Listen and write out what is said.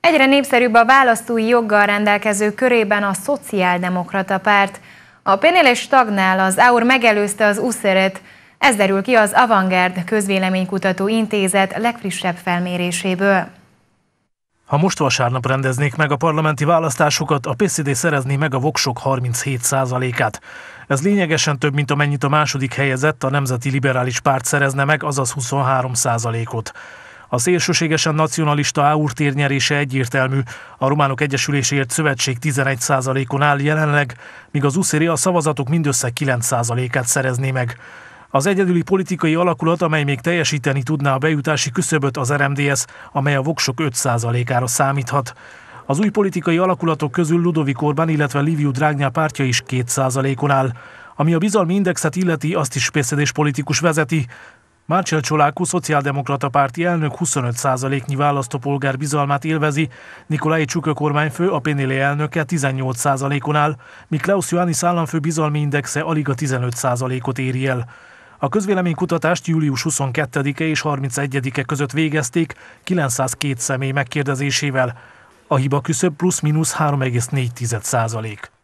Egyre népszerűbb a választói joggal rendelkező körében a szociáldemokrata párt. A Pénél és Stagnál az AUR megelőzte az uszeret. Ez derül ki az Avangard közvéleménykutató intézet legfrissebb felméréséből. Ha most vasárnap rendeznék meg a parlamenti választásokat, a PCD szerezné meg a voksok 37%-át. Ez lényegesen több, mint amennyit a második helyezett, a Nemzeti Liberális Párt szerezne meg, azaz 23%-ot. A szélsőségesen nacionalista Áur térnyerése egyértelmű, a Románok Egyesüléséért Szövetség 11%-on áll jelenleg, míg az uszéri a szavazatok mindössze 9%-át szerezné meg. Az egyedüli politikai alakulat, amely még teljesíteni tudná a bejutási küszöböt az RMDS, amely a voksok 5%-ára számíthat. Az új politikai alakulatok közül Ludovik Orbán, illetve Liviu Drágnyá pártja is 2%-on áll. Ami a bizalmi indexet illeti, azt is pészedés politikus vezeti. Márcsel Csolákú, szociáldemokrata párti elnök 25%-nyi választópolgár bizalmát élvezi, Nikolai Csuka kormányfő, a Pénéli elnöke 18%-on áll, míg Klaus Johannis államfő bizalmi indexe alig a 15%-ot éri el. A közvéleménykutatást július 22-e és 31-e között végezték 902 személy megkérdezésével. A hiba küszöbb plusz-minusz 3,4 százalék.